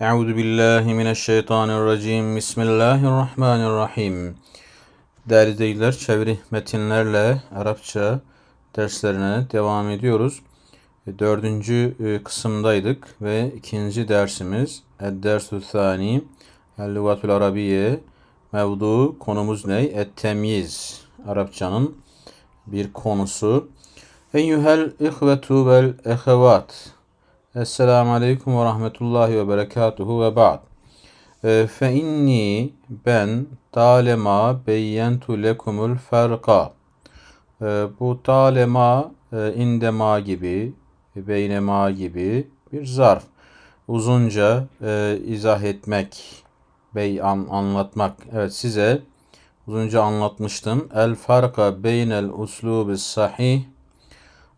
Euzu billahi mineşşeytanirracim. Bismillahirrahmanirrahim. Değerli izleyiciler, çeviri metinlerle Arapça derslerine devam ediyoruz. E, dördüncü e, kısımdaydık ve ikinci dersimiz Ed-Dersü Thani El-Lugatul Arabiye Mevdu konumuz ne? et Arapçanın bir konusu. Eyyuhel ihvetu vel ehevat Esselamu Aleyküm ve Rahmetullahi ve Berekatuhu ve Ba'd. E, fe inni ben talema beyyentu lekumul ferqa. Ee, bu talema e, indema gibi, beynema gibi bir zarf. Uzunca e, izah etmek, bey anlatmak. Evet size uzunca anlatmıştım. El farka beynel uslubi sahih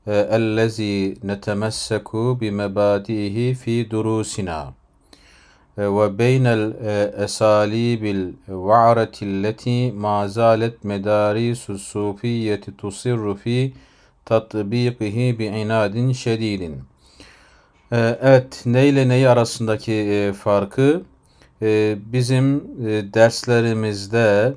الذي نتمسك بمبادئه في دروسنا وبين الأساليب الوعرة التي ما زالت مدارس الصوفية تصر في tatbikihi bi inadin şedidin. Evet, ne ile neyi arasındaki e, farkı ee, bizim e, derslerimizde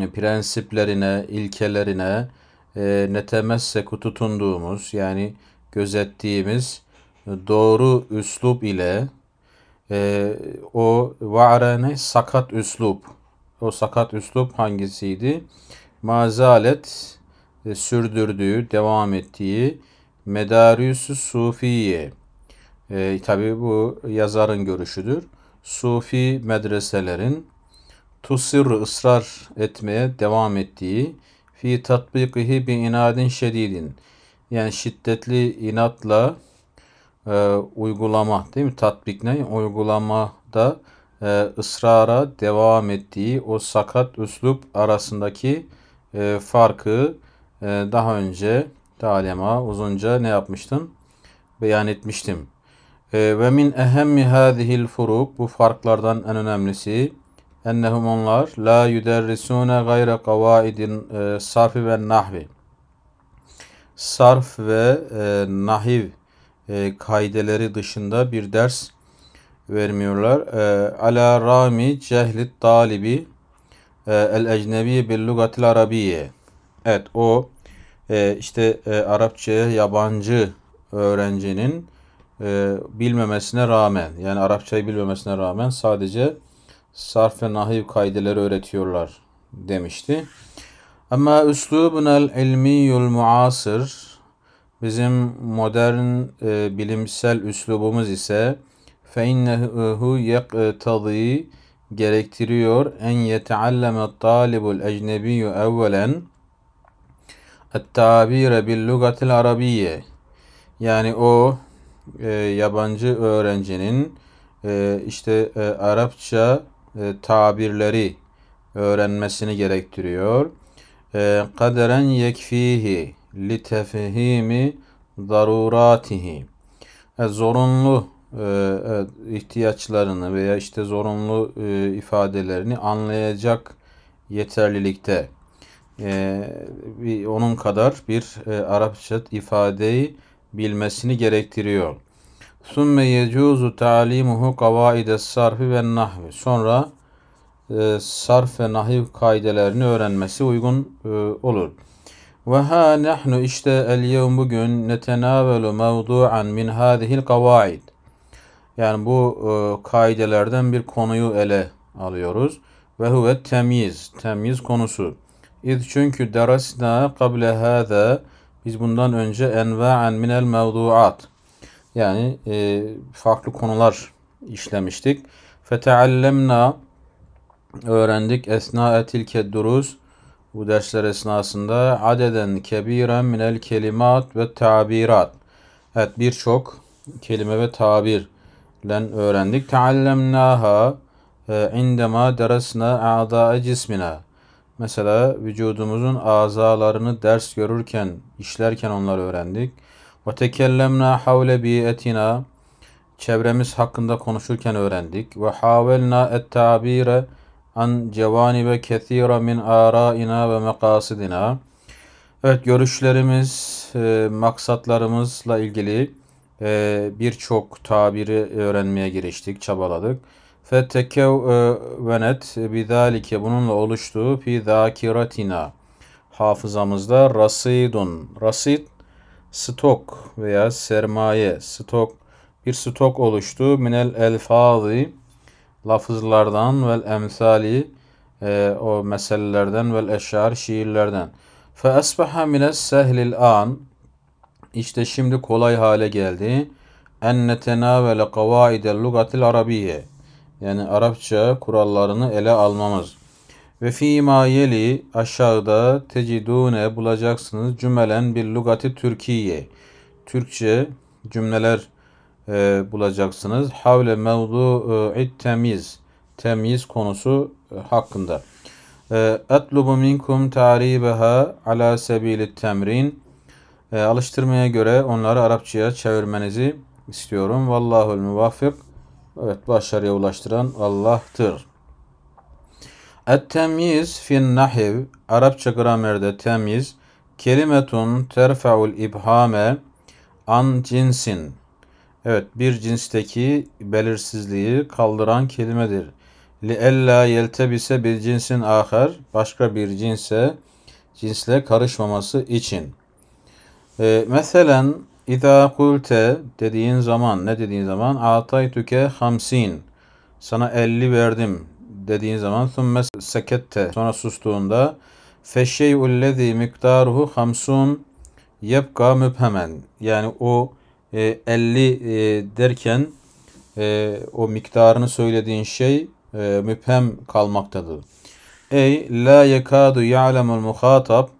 e, prensiplerine, ilkelerine, e, ee, netemesseku tutunduğumuz yani gözettiğimiz doğru üslup ile e, o varane sakat üslup o sakat üslup hangisiydi? Mazalet e, sürdürdüğü, devam ettiği Medarüsü Sufiye. E, Tabi bu yazarın görüşüdür. Sufi medreselerin tusir ısrar etmeye devam ettiği fi tatbikihi bi inadin şedidin. Yani şiddetli inatla e, uygulama değil mi? Tatbik ne? Uygulamada e, ısrara devam ettiği o sakat üslup arasındaki e, farkı e, daha önce talema uzunca ne yapmıştım? Beyan etmiştim. E, ve min ehemmi hadihil furuk bu farklardan en önemlisi ennehum onlar la yüderrisune gayre kavaidin e, sarfi ve nahvi. Sarf ve e, nahiv e, kaideleri dışında bir ders vermiyorlar. E, ala rami cehli talibi e, el ecnebi bil lugatil arabiye. Evet o e, işte e, Arapçaya yabancı öğrencinin e, bilmemesine rağmen yani Arapçayı bilmemesine rağmen sadece sarf ve nahiv kaideleri öğretiyorlar demişti. Ama üslubunel ilmiyul muasır bizim modern e, bilimsel üslubumuz ise fe innehu yektadi gerektiriyor en yetealleme talibul ecnebiyyü evvelen et-tabire bil lugatil arabiye yani o e, yabancı öğrencinin e, işte e, Arapça e, tabirleri öğrenmesini gerektiriyor. E, kaderen yekfihi li tefhimi daruratihi. E, zorunlu ihtiyaçlarını veya işte zorunlu ifadelerini anlayacak yeterlilikte bir, onun kadar bir e, Arapça ifadeyi bilmesini gerektiriyor. Sümme yecuzu ta'limuhu kavaide sarfi ve nahvi. Sonra e, sarf ve nahiv kaidelerini öğrenmesi uygun e, olur. Ve ha nahnu işte el yevm bugün netenavelu mevdu'an min hadihil kavaid. Yani bu e, kaidelerden bir konuyu ele alıyoruz. Ve huve temiz, temiz konusu. İz çünkü derasna kable hâzâ biz bundan önce enva'an minel mevdu'at yani e, farklı konular işlemiştik. Feteallemna öğrendik. Esna tilke duruz. Bu dersler esnasında adeden kebiren minel kelimat ve tabirat. Evet birçok kelime ve tabirlen öğrendik. Teallemnaha e, indema deresna a'da cismina. Mesela vücudumuzun azalarını ders görürken, işlerken onları öğrendik. Ve tekellemna havle bi'etina çevremiz hakkında konuşurken öğrendik. Ve havelna et tabire an ve kethira min araina ve mekasidina. Evet görüşlerimiz, e, maksatlarımızla ilgili e, birçok tabiri öğrenmeye giriştik, çabaladık. Fetekevvenet bidalike bununla oluştu fi zakiratina hafızamızda rasidun. Rasid stok veya sermaye stok bir stok oluştu. Minel elfazi lafızlardan vel emsali e, o meselelerden vel eşar şiirlerden. Fe esbaha mines sehlil an işte şimdi kolay hale geldi. En netenavele kavaidel lugatil arabiye yani Arapça kurallarını ele almamız. Ve fi ma yeli aşağıda tecidune bulacaksınız cümelen bir lugati Türkiye. Türkçe cümleler e, bulacaksınız. Havle mevdu e, temiz. Temiz konusu e, hakkında. E, etlubu minkum taribeha ala sebilit temrin. E, alıştırmaya göre onları Arapçaya çevirmenizi istiyorum. Vallahul muvaffik. Evet başarıya ulaştıran Allah'tır. Et-temyiz fin nahiv Arapça gramerde temyiz kelimetun terfa'ul ibhame an cinsin. Evet bir cinsteki belirsizliği kaldıran kelimedir. Li ella yeltebise bir cinsin ahar başka bir cinse cinsle karışmaması için. Ee, meselen İza kulte dediğin zaman ne dediğin zaman ataytuke hamsin sana elli verdim dediğin zaman thumme sekette sonra sustuğunda feşşeyullezî miktaruhu hamsun yebka müphemen yani o e, 50 e, derken e, o miktarını söylediğin şey e, müphem kalmaktadır. Ey la yekadu ya'lemul muhatap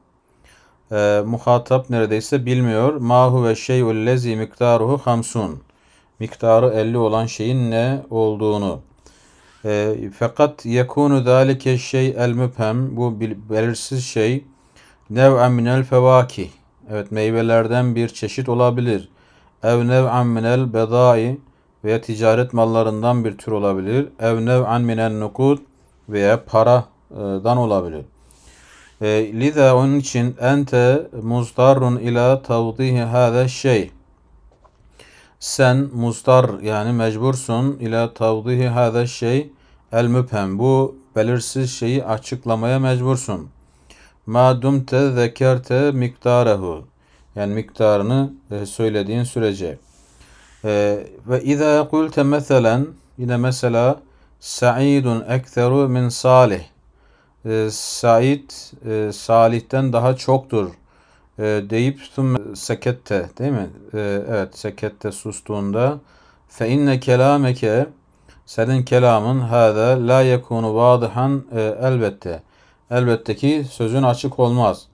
e, muhatap neredeyse bilmiyor. Mahu ve şeyul lezi miktaruhu hamsun miktarı 50 olan şeyin ne olduğunu. E, fakat yekunu zalike şey el müphem bu belirsiz şey nev minel fevakih evet meyvelerden bir çeşit olabilir. Ev nev'en minel bedai veya ticaret mallarından bir tür olabilir. Ev nev'en minel nukud veya paradan olabilir. E, Liza onun için ente muzdarun ila tavdihi hâze şey sen mustar yani mecbursun ile tavdihi hâze şey el müphem. Bu belirsiz şeyi açıklamaya mecbursun. Ma dumte zekerte miktarehu. Yani miktarını e, söylediğin sürece. E, ve izâ kulte meselen yine mesela Sa'idun ekteru min salih. Said, e, Salih'ten daha çoktur e, deyip tüm sekette değil mi? E, evet sekette sustuğunda fe inne kelameke senin kelamın hâda la yekunu vâdıhan e, elbette. Elbette ki sözün açık olmaz.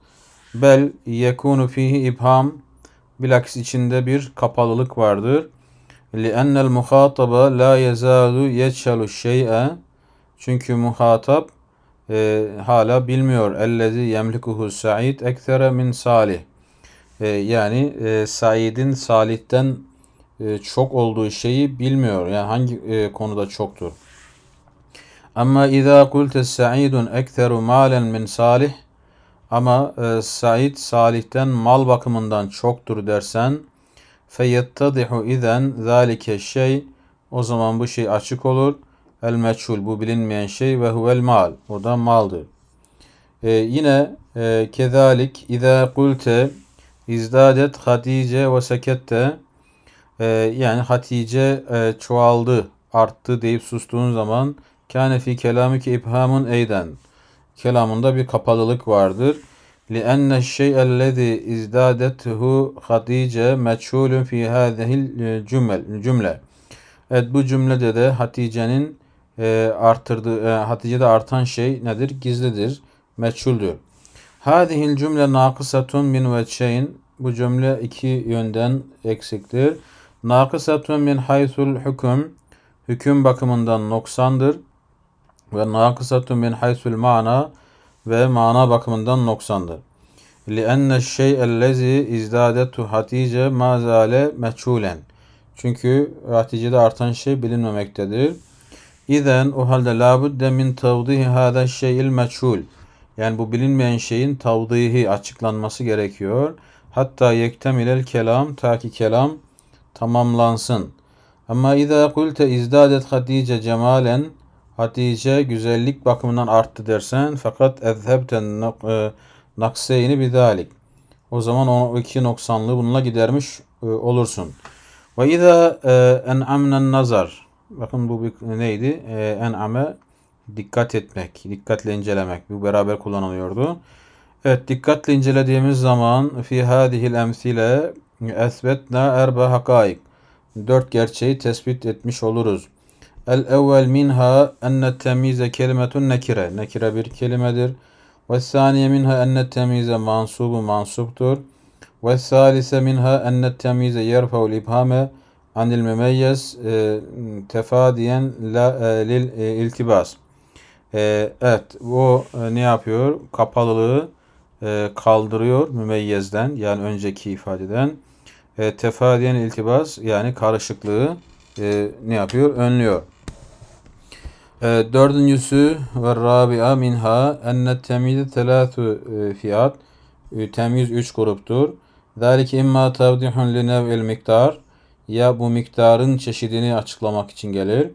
Bel yekunu fihi ibham bilakis içinde bir kapalılık vardır. Li لِأَنَّ الْمُخَاطَبَ لَا يَزَالُ يَجْشَلُ şeye. Çünkü muhatap e, hala bilmiyor. Ellezi yemlikuhu sa'id ektere min salih. E, yani e, Said'in Salih'ten e, çok olduğu şeyi bilmiyor. Yani hangi e, konuda çoktur. Ama izâ kulte sa'idun ekteru malen min salih. Ama e, Said Salih'ten mal bakımından çoktur dersen feyettadihu izen zalike şey o zaman bu şey açık olur.'' El meçhul bu bilinmeyen şey ve huvel mal. O da maldır. Ee, yine e, kezalik izâ kulte izdadet hatice ve sekette e, yani hatice e, çoğaldı, arttı deyip sustuğun zaman kâne fî kelamike ibhamun eyden. Kelamında bir kapalılık vardır. لأن الشيء الذي ازدادته خديجة meçhulun fi هذه الجمل. Cümle. Evet bu cümlede de Hatice'nin e, ee, artırdı, e, Hatice'de artan şey nedir? Gizlidir, meçhuldür. Hadihil cümle nakısatun min veçeyn. Bu cümle iki yönden eksiktir. Nakısatun min haysul hüküm. Hüküm bakımından noksandır. Ve nakısatun min haysul mana ve mana bakımından noksandır. لِأَنَّ الشَّيْءَ الَّذ۪ي اِزْدَادَتُ hatice مَا زَالَ Çünkü Hatice'de artan şey bilinmemektedir. İzen o halde labudde min tavdihi hâden şeyil meçhul. Yani bu bilinmeyen şeyin tavdihi açıklanması gerekiyor. Hatta yektemilel kelam ta ki kelam tamamlansın. Ama izâ kulte izdadet Hatice cemalen Hatice güzellik bakımından arttı dersen fakat ezhebten e, nakseyni bidalik. O zaman o iki noksanlığı bununla gidermiş e, olursun. Ve izâ e, en'amnen nazar Bakın bu bir, neydi? En ee, en'ame dikkat etmek, dikkatle incelemek. Bu beraber kullanılıyordu. Evet dikkatle incelediğimiz zaman fi hadihil emsile esbetna erba hakaik. Dört gerçeği tespit etmiş oluruz. El evvel minha enne temize kelimetun nekire. Nekire bir kelimedir. Ve saniye minha enne temize mansubu mansuptur. Ve salise minha enne temize yerfeul ibhame anil memeyyez e, tefadiyen la, e, lil e, iltibas. E, evet bu e, ne yapıyor? Kapalılığı e, kaldırıyor mümeyyezden yani önceki ifadeden. E, tefadiyen iltibas yani karışıklığı e, ne yapıyor? Önlüyor. E, dördüncüsü ve rabia minha enne temyiz telâthü e, fiyat. E, temyiz üç gruptur. Zalik imma tavdihun li nev'il miktar ya bu miktarın çeşidini açıklamak için gelir.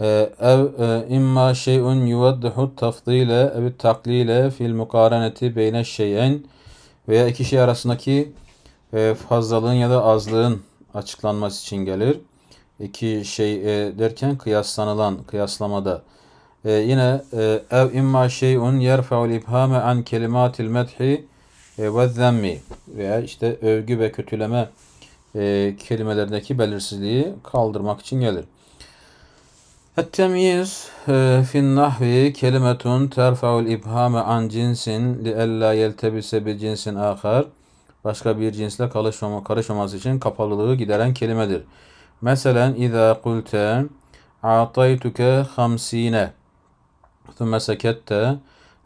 Ee, ev e, imma şey'un yuveddihu tafdile ev taklile fil mukareneti beyne şey'en veya iki şey arasındaki e, fazlalığın ya da azlığın açıklanması için gelir. İki şey e, derken kıyaslanılan, kıyaslamada. yine ev imma şey'un yerfe'ul ibhame an kelimatil medhi ve zemmi veya işte övgü ve kötüleme e, kelimelerdeki belirsizliği kaldırmak için gelir. التمييز في النحو كلمة ترفع الإبهام عن جنس لئلا يلتبس بجنس آخر başka bir cinsle karışmama, karışmaması için kapalılığı gideren kelimedir. Mesela اِذَا قُلْتَ عَطَيْتُكَ خَمْس۪ينَ ثُمَّ سَكَتَّ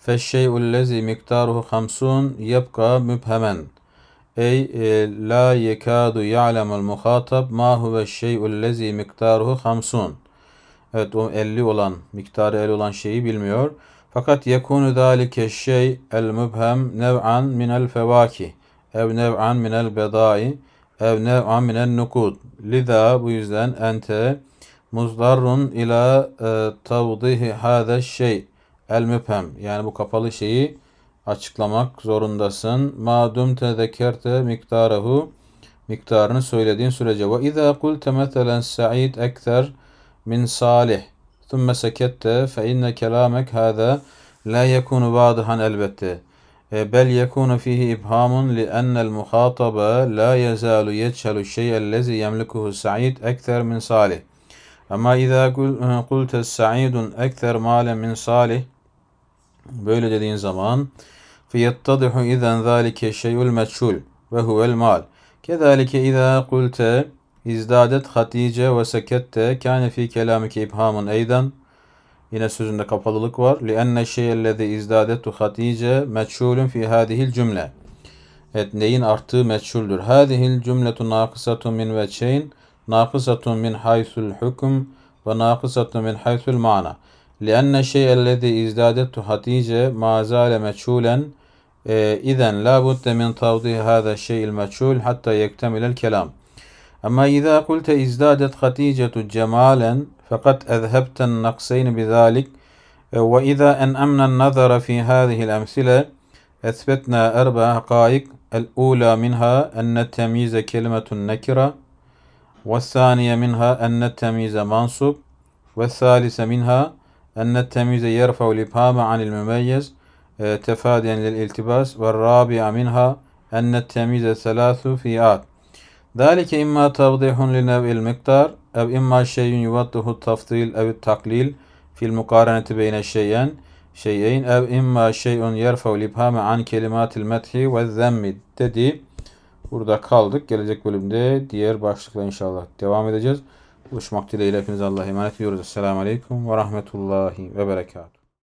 فَالشَّيْءُ الَّذ۪ي مِقْدَارُهُ خَمْسُونَ يَبْقَى مُبْهَمًا Ey e, la yekadu ya'lemul muhatab ma huve şey'ul lezi miktaruhu hamsun. Evet o 50 olan, miktarı 50 olan şeyi bilmiyor. Fakat yekunu zalike şey el mübhem nev'an minel fevaki ev nev'an minel bedai ev nev'an minel nukud. Lida bu yüzden ente muzdarun ila e, tavdihi hâze şey el mübhem. Yani bu kapalı şeyi açıklamak zorundasın. Ma dumte miktarahu miktarını söylediğin sürece ve izâ kulte meselen sa'id ekter min salih thumme sekette fe inne kelamek hâzâ la yekunu vâdıhan elbette e, bel yekunu fihi ibhamun li ennel muhataba, la yezalu yecelu şeyellezi yemlikuhu sa'id ekter min salih ama izâ e, kulte sa'idun ekter malen min salih böyle dediğin zaman فيتضح إذا ذلك الشيء المجهول وهو المال كذلك إذا قلت ازdadet Hatice ve sekette kâne fî kelâmike ibhamun eyden Yine sözünde kapalılık var. لِأَنَّ الشَّيَ الَّذِي اِزْدَادَتُ خَت۪يجَ مَجْشُولٌ ف۪ي هَذِهِ الْجُمْلَةِ Evet neyin arttığı meçhuldür. هَذِهِ الْجُمْلَةُ نَاقِسَةٌ مِنْ وَچَيْنِ نَاقِسَةٌ مِنْ حَيْثُ الْحُكُمْ وَنَاقِسَةٌ مِنْ حَيْثُ الْمَعْنَى لِأَنَّ الشَّيَ الَّذِي اِزْدَادَتُ خَت۪يجَ مَا زَالَ مَجْشُولًا إيه، إذا لابد من توضيح هذا الشيء المجهول حتى يكتمل الكلام أما إذا قلت ازدادت خديجة جمالا فقد أذهبت النقصين بذلك وإذا أنأمنا النظر في هذه الأمثلة أثبتنا أربع حقائق الأولى منها أن التمييز كلمة نكرة والثانية منها أن التمييز منصب والثالثة منها أن التمييز يرفع الإبهام عن المميز E, tefadiyen lil iltibas ve rabia minha enne temize selasu fiat. Zalike imma tavdihun li nev'il miktar ev imma şeyin yuvadduhu taftil, ev taklil fil mukareneti beyne şeyen şeyin ev imma şeyun yerfev libhame an kelimatil methi ve zemmi dedi. Burada kaldık. Gelecek bölümde diğer başlıkla inşallah devam edeceğiz. Buluşmak dileğiyle hepinize Allah'a emanet ediyoruz. Esselamu Aleyküm ve Rahmetullahi ve Berekatuhu.